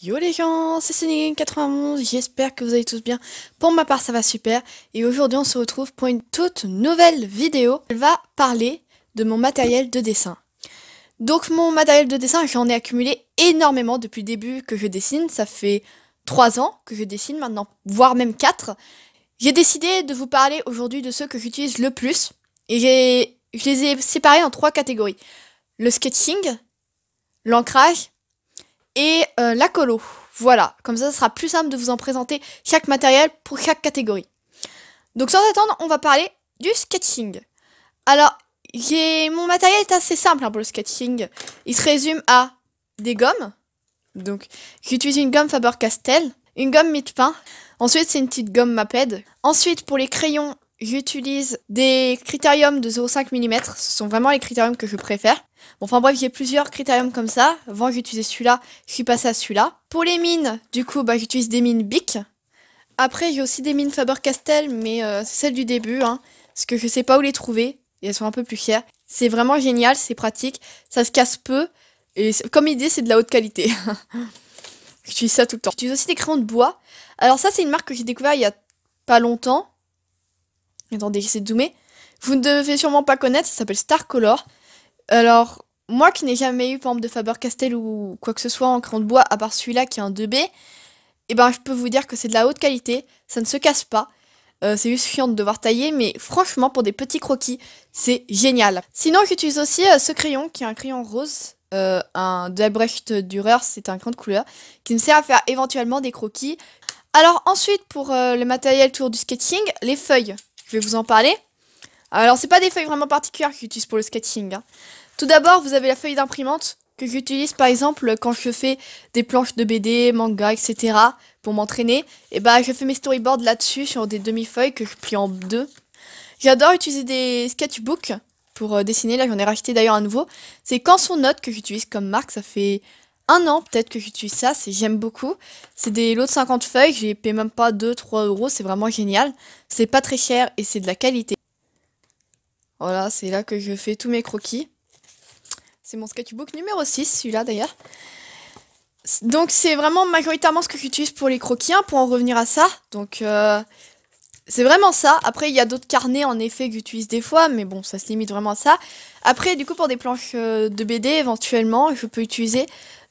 Yo les gens, c'est Sénégal91, j'espère que vous allez tous bien. Pour ma part, ça va super. Et aujourd'hui, on se retrouve pour une toute nouvelle vidéo. Elle va parler de mon matériel de dessin. Donc, mon matériel de dessin, j'en ai accumulé énormément depuis le début que je dessine. Ça fait 3 ans que je dessine maintenant, voire même 4. J'ai décidé de vous parler aujourd'hui de ceux que j'utilise le plus. Et je les ai séparés en trois catégories. Le sketching, l'ancrage et euh, la colo. Voilà, comme ça, ce sera plus simple de vous en présenter chaque matériel pour chaque catégorie. Donc sans attendre, on va parler du sketching. Alors, mon matériel est assez simple hein, pour le sketching. Il se résume à des gommes. Donc, j'utilise une gomme Faber-Castell, une gomme mid Ensuite, c'est une petite gomme Maped. Ensuite, pour les crayons, j'utilise des critériums de 0,5 mm. Ce sont vraiment les critériums que je préfère. Bon, enfin bref, j'ai plusieurs critériums comme ça. Avant, j'utilisais celui-là, je suis passé à celui-là. Pour les mines, du coup, bah, j'utilise des mines BIC. Après, j'ai aussi des mines Faber-Castell, mais euh, c'est celle du début, hein, parce que je sais pas où les trouver, et elles sont un peu plus chères. C'est vraiment génial, c'est pratique, ça se casse peu, et comme idée, c'est de la haute qualité. j'utilise ça tout le temps. J'utilise aussi des crayons de bois. Alors ça, c'est une marque que j'ai découvert il y a pas longtemps. Attendez, j'essaie de zoomer. Vous ne devez sûrement pas connaître, ça s'appelle Star Color. Alors, moi qui n'ai jamais eu, par de Faber-Castell ou quoi que ce soit en crayon de bois, à part celui-là qui est un 2B, eh ben, je peux vous dire que c'est de la haute qualité, ça ne se casse pas. Euh, c'est juste chiant de devoir tailler, mais franchement, pour des petits croquis, c'est génial. Sinon, j'utilise aussi euh, ce crayon, qui est un crayon rose, euh, un de Dürer, c'est un crayon de couleur, qui me sert à faire éventuellement des croquis. Alors ensuite, pour le matériel tour du sketching, les feuilles, je vais vous en parler. Alors, c'est pas des feuilles vraiment particulières que j'utilise pour le sketching. Hein. Tout d'abord, vous avez la feuille d'imprimante que j'utilise par exemple quand je fais des planches de BD, manga, etc. pour m'entraîner. Et eh bah, ben, je fais mes storyboards là-dessus sur des demi-feuilles que je plie en deux. J'adore utiliser des sketchbooks pour euh, dessiner. Là, j'en ai racheté d'ailleurs un nouveau. C'est quand son note que j'utilise comme marque. Ça fait un an peut-être que j'utilise ça. C'est j'aime beaucoup. C'est des lots de 50 feuilles. J'ai payé même pas 2-3 euros. C'est vraiment génial. C'est pas très cher et c'est de la qualité. Voilà, c'est là que je fais tous mes croquis. C'est mon sketchbook numéro 6, celui-là d'ailleurs. Donc c'est vraiment majoritairement ce que j'utilise pour les croquis, hein, pour en revenir à ça. Donc euh, c'est vraiment ça. Après il y a d'autres carnets en effet que j'utilise des fois, mais bon ça se limite vraiment à ça. Après du coup pour des planches euh, de BD éventuellement, je peux utiliser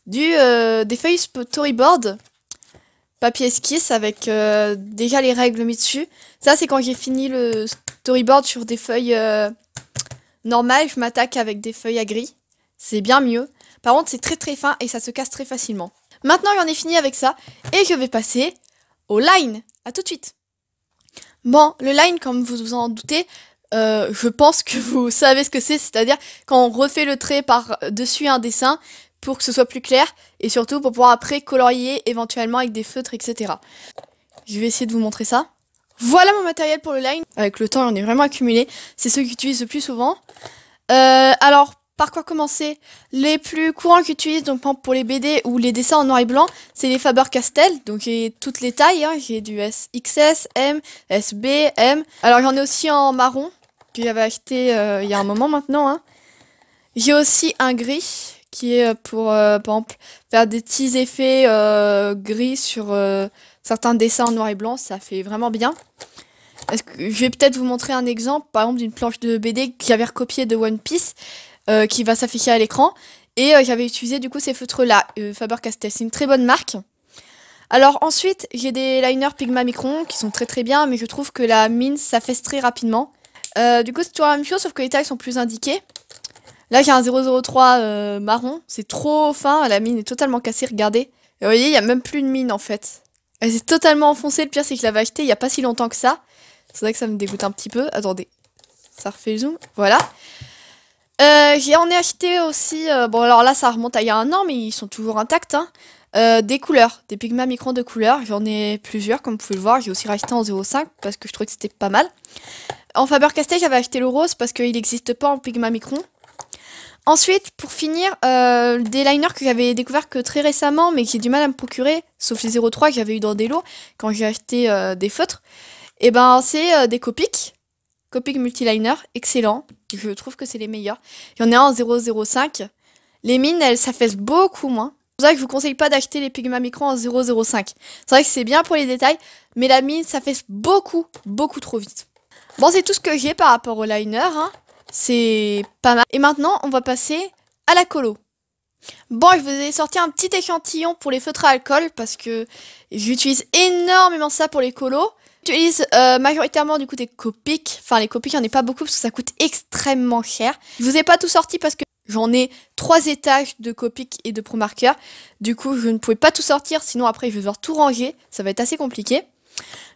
du, euh, des feuilles storyboard papier esquisse avec euh, déjà les règles mis dessus. Ça, c'est quand j'ai fini le storyboard sur des feuilles euh, normales, je m'attaque avec des feuilles à gris. C'est bien mieux. Par contre, c'est très très fin et ça se casse très facilement. Maintenant, j'en ai fini avec ça et je vais passer au line. À tout de suite. Bon, le line, comme vous vous en doutez, euh, je pense que vous savez ce que c'est, c'est-à-dire quand on refait le trait par-dessus un dessin, pour que ce soit plus clair et surtout pour pouvoir après colorier éventuellement avec des feutres, etc. Je vais essayer de vous montrer ça. Voilà mon matériel pour le line. Avec le temps, j'en ai vraiment accumulé. C'est ceux que j'utilise le plus souvent. Euh, alors, par quoi commencer Les plus courants que j'utilise, donc pour les BD ou les dessins en noir et blanc, c'est les Faber-Castell. Donc j'ai toutes les tailles. Hein. J'ai du XS, M, SB, M. Alors j'en ai aussi en marron que j'avais acheté euh, il y a un moment maintenant. Hein. J'ai aussi un gris qui est euh, pour, euh, faire des petits effets euh, gris sur certains dessins en noir et blanc. Ça fait vraiment bien. je vais peut-être vous montrer un exemple, par exemple, d'une planche de BD que j'avais recopiée de One Piece, qui va s'afficher à l'écran. Et j'avais utilisé du coup ces feutres-là. Faber-Castell, c'est une très bonne marque. Alors ensuite, j'ai des liners Pigma Micron qui sont très très bien, mais je trouve que la mine s'affaisse très rapidement. du coup, c'est toujours la même chose, sauf que les tailles sont plus indiquées. Là, j'ai un 003 euh, marron. C'est trop fin. La mine est totalement cassée. Regardez. vous voyez, il n'y a même plus de mine en fait. Elle s'est totalement enfoncée. Le pire, c'est que je l'avais acheté il n'y a pas si longtemps que ça. C'est vrai que ça me dégoûte un petit peu. Attendez. Ça refait le zoom. Voilà. Euh, j'en ai acheté aussi. Euh, bon, alors là, ça remonte à il y a un an, mais ils sont toujours intacts. Hein. des couleurs, des pigments micron de couleurs. J'en ai plusieurs, comme vous pouvez le voir. J'ai aussi racheté en 0,5 parce que je trouvais que c'était pas mal. En Faber-Castell, j'avais acheté le rose parce qu'il n'existe pas en pigments micron. Ensuite, pour finir, euh, des liners que j'avais découvert que très récemment, mais qui j'ai du mal à me procurer, sauf les 03 que j'avais eu dans des lots quand j'ai acheté euh, des feutres. Et eh ben, c'est euh, des Copic, Copic Multiliner, excellent. Je trouve que c'est les meilleurs. Il y en a un en 005. Les mines, elles s'affaissent beaucoup moins. C'est pour ça que je vous conseille pas d'acheter les pigments micro en 005. C'est vrai que c'est bien pour les détails, mais la mine s'affaisse beaucoup, beaucoup trop vite. Bon, c'est tout ce que j'ai par rapport aux liners, Hein. C'est pas mal. Et maintenant, on va passer à la colo. Bon, je vous ai sorti un petit échantillon pour les feutres à alcool parce que j'utilise énormément ça pour les colos. J'utilise euh, majoritairement du coup des copiques. Enfin, les copiques, il n'y en a pas beaucoup parce que ça coûte extrêmement cher. Je vous ai pas tout sorti parce que j'en ai trois étages de copiques et de Promarker. Du coup, je ne pouvais pas tout sortir sinon après je vais devoir tout ranger. Ça va être assez compliqué.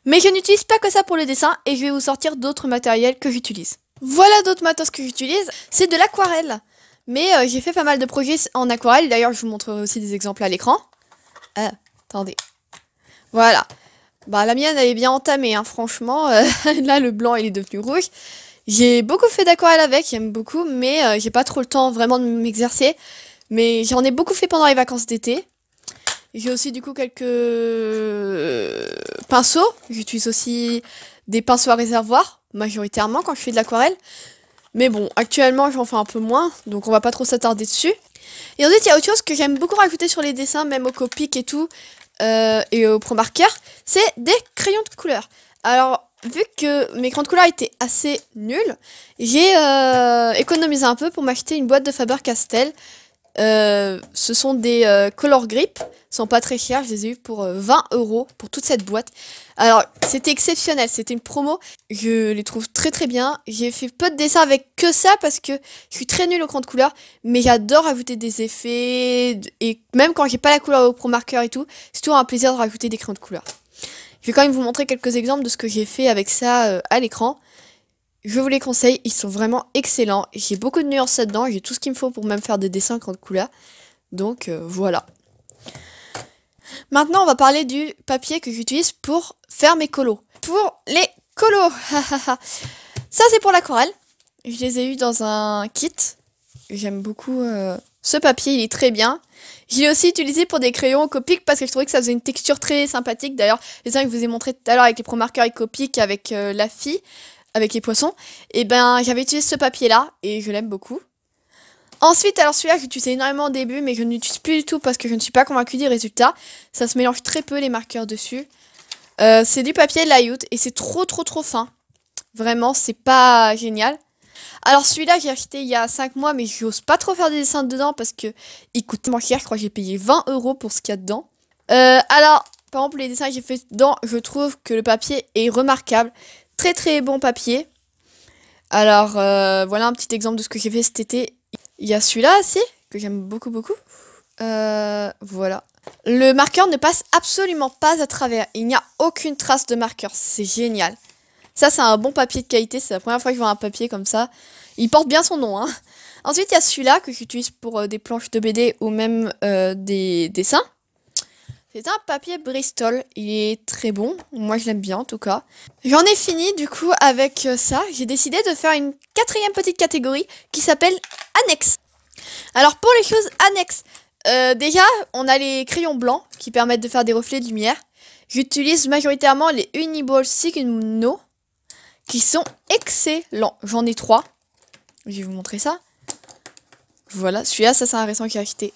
Mais je n'utilise pas que ça pour le dessin et je vais vous sortir d'autres matériels que j'utilise. Voilà d'autres matos que j'utilise, c'est de l'aquarelle. Mais euh, j'ai fait pas mal de projets en aquarelle, d'ailleurs je vous montrerai aussi des exemples à l'écran. Ah, attendez. Voilà. Bah la mienne elle est bien entamée, hein. franchement. Euh, là le blanc il est devenu rouge. J'ai beaucoup fait d'aquarelle avec, j'aime beaucoup, mais j'ai pas trop le temps vraiment de m'exercer. Mais j'en ai beaucoup fait pendant les vacances d'été. J'ai aussi du coup quelques pinceaux. J'utilise aussi des pinceaux à réservoir majoritairement quand je fais de l'aquarelle. Mais bon, actuellement j'en fais un peu moins, donc on va pas trop s'attarder dessus. Et ensuite, il y a autre chose que j'aime beaucoup rajouter sur les dessins, même au Copic et tout, euh, et au Promarker, c'est des crayons de couleur. Alors, vu que mes crayons de couleur étaient assez nuls, j'ai euh, économisé un peu pour m'acheter une boîte de Faber-Castell euh, ce sont des euh, color grip, sont pas très chers, je les ai eu pour 20 euh, euros pour toute cette boîte. Alors c'était exceptionnel, c'était une promo, je les trouve très très bien. J'ai fait peu de dessins avec que ça parce que je suis très nulle au crayon de couleur, mais j'adore ajouter des effets et même quand j'ai pas la couleur au pro marqueur et tout, c'est toujours un plaisir de rajouter des crayons de couleur. Je vais quand même vous montrer quelques exemples de ce que j'ai fait avec ça à l'écran. Je vous les conseille, ils sont vraiment excellents. J'ai beaucoup de nuances là-dedans, j'ai tout ce qu'il me faut pour même faire des dessins quand de couleurs. Donc euh, voilà. Maintenant, on va parler du papier que j'utilise pour faire mes colos. Pour les colos Ça, c'est pour l'aquarelle. Je les ai eus dans un kit. J'aime beaucoup euh, ce papier, il est très bien. Je l'ai aussi utilisé pour des crayons copiques parce que je trouvais que ça faisait une texture très sympathique. D'ailleurs, les uns que je vous ai montré tout à l'heure avec les pro marqueurs et copiques avec euh, la fille, avec les poissons, et ben j'avais utilisé ce papier-là, et je l'aime beaucoup. Ensuite, alors celui-là que j'utilisais énormément au début, mais que je n'utilise plus du tout parce que je ne suis pas convaincue des résultats. Ça se mélange très peu les marqueurs dessus. Euh, c'est du papier de la et c'est trop trop trop fin. Vraiment, c'est pas génial. Alors celui-là j'ai acheté il y a 5 mois, mais j'ose pas trop faire des dessins dedans parce que il coûte moins cher. Je crois que j'ai payé 20 euros pour ce qu'il y a dedans. Euh, alors, par exemple, les dessins que j'ai fait dedans, je trouve que le papier est remarquable très très bon papier. Alors euh, voilà un petit exemple de ce que j'ai fait cet été. Il y a celui-là aussi, que j'aime beaucoup beaucoup. Euh, voilà. Le marqueur ne passe absolument pas à travers. Il n'y a aucune trace de marqueur. C'est génial. Ça, c'est un bon papier de qualité. C'est la première fois que je vois un papier comme ça. Il porte bien son nom. Hein. Ensuite, il y a celui-là que j'utilise pour euh, des planches de BD ou même des dessins. C'est un papier Bristol. Il est très bon. Moi, je l'aime bien en tout cas. J'en ai fini du coup avec euh, ça. J'ai décidé de faire une quatrième petite catégorie qui s'appelle annexe. Alors pour les choses annexes, euh, déjà, on a les crayons blancs qui permettent de faire des reflets de lumière. J'utilise majoritairement les Uniball Signo qui sont excellents. J'en ai trois. Je vais vous montrer ça. Voilà, celui-là, ça c'est un récent qui a acheté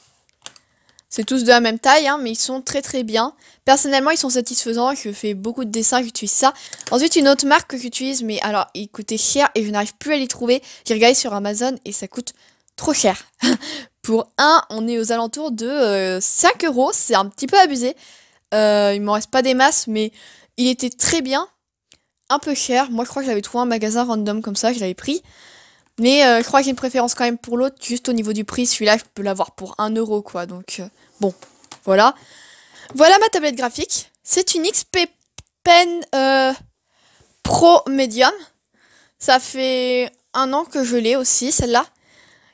c'est tous de la même taille, hein, mais ils sont très très bien. Personnellement, ils sont satisfaisants. Je fais beaucoup de dessins, j'utilise ça. Ensuite, une autre marque que j'utilise, mais alors, il coûtait cher et je n'arrive plus à les trouver. J'ai regardé sur Amazon et ça coûte trop cher. Pour un, on est aux alentours de 5 euh, euros. C'est un petit peu abusé. Il euh, il m'en reste pas des masses, mais il était très bien. Un peu cher. Moi, je crois que j'avais trouvé un magasin random comme ça, je l'avais pris. Mais euh, je crois que j'ai une préférence quand même pour l'autre, juste au niveau du prix. Celui-là, je peux l'avoir pour 1 euro, quoi. Donc, euh, bon, voilà. Voilà ma tablette graphique. C'est une XP Pen euh, Pro Medium. Ça fait un an que je l'ai aussi, celle-là.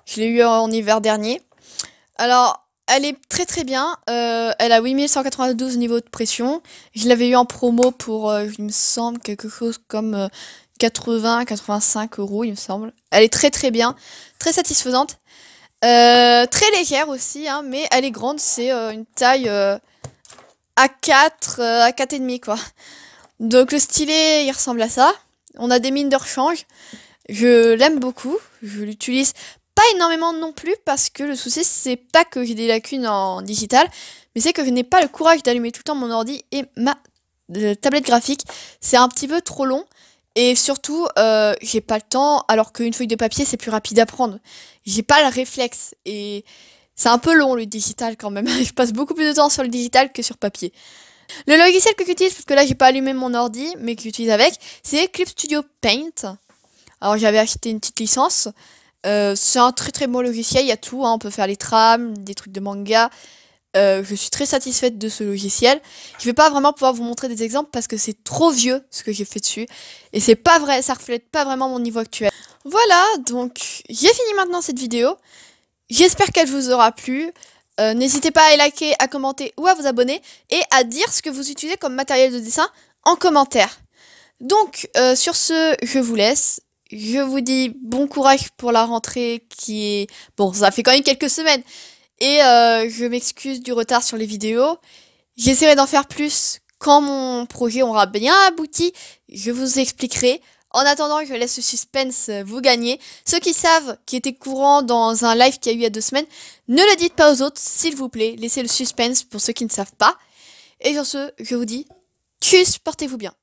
Je l'ai eu en hiver dernier. Alors, elle est très très bien. elle a 8192 niveaux de pression. Je l'avais eu en promo pour, je il me semble, quelque chose comme 80, 85 euros, il me semble. Elle est très très bien, très satisfaisante. Euh, très légère aussi, hein, mais elle est grande, c'est euh, une taille euh, à A4, à 45 quoi. Donc le stylet, il ressemble à ça. On a des mines de rechange. Je l'aime beaucoup, je l'utilise pas énormément non plus parce que le souci c'est pas que j'ai des lacunes en digital, mais c'est que je n'ai pas le courage d'allumer tout le temps mon ordi et ma tablette graphique. C'est un petit peu trop long. Et surtout, euh, j'ai pas le temps, alors qu'une feuille de papier, c'est plus rapide à prendre. J'ai pas le réflexe. Et c'est un peu long le digital quand même. je passe beaucoup plus de temps sur le digital que sur papier. Le logiciel que j'utilise, parce que là j'ai pas allumé mon ordi, mais que j'utilise avec, c'est Clip Studio Paint. Alors j'avais acheté une petite licence. Euh, c'est un très très bon logiciel, il y a tout, hein. on peut faire les trames, des trucs de manga, euh, je suis très satisfaite de ce logiciel. Je ne vais pas vraiment pouvoir vous montrer des exemples parce que c'est trop vieux ce que j'ai fait dessus. Et c'est pas vrai, ça reflète pas vraiment mon niveau actuel. Voilà, donc j'ai fini maintenant cette vidéo. J'espère qu'elle vous aura plu. Euh, n'hésitez pas à liker, à commenter ou à vous abonner et à dire ce que vous utilisez comme matériel de dessin en commentaire. Donc, euh, sur ce, je vous laisse. Je vous dis bon courage pour la rentrée qui est... Bon, ça fait quand même quelques semaines, et euh, je m'excuse du retard sur les vidéos. J'essaierai d'en faire plus quand mon projet aura bien abouti. Je vous expliquerai. En attendant, je laisse le suspense vous gagner. Ceux qui savent, qui étaient courants dans un live qu'il y a eu il y a deux semaines, ne le dites pas aux autres, s'il vous plaît. Laissez le suspense pour ceux qui ne savent pas. Et sur ce, je vous dis, tchuss, portez-vous bien.